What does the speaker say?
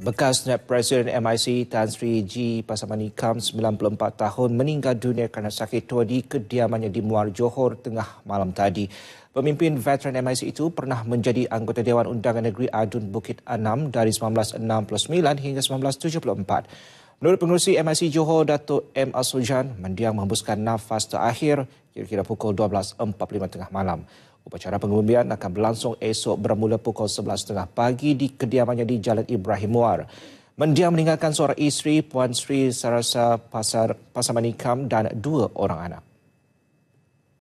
Bekas Naib Presiden MIC Tan Sri G. Pasamani Kam 94 tahun meninggal dunia kerana sakit tua di kediamannya di Muar Johor tengah malam tadi. Pemimpin veteran MIC itu pernah menjadi anggota Dewan Undangan Negeri Adun Bukit Anam dari 1969 hingga 1974. Menurut pengurusi MIC Johor, Datuk M. Asuljan, mendiang menghembuskan nafas terakhir kira-kira pukul 12.45 tengah malam. Upacara pengumuman akan berlangsung esok bermula pukul 11.30 pagi di kediamannya di Jalan Ibrahim Muar. Mendiang meninggalkan seorang isteri, Puan Sri Sarasa Pasar, Pasar Manikam dan dua orang anak.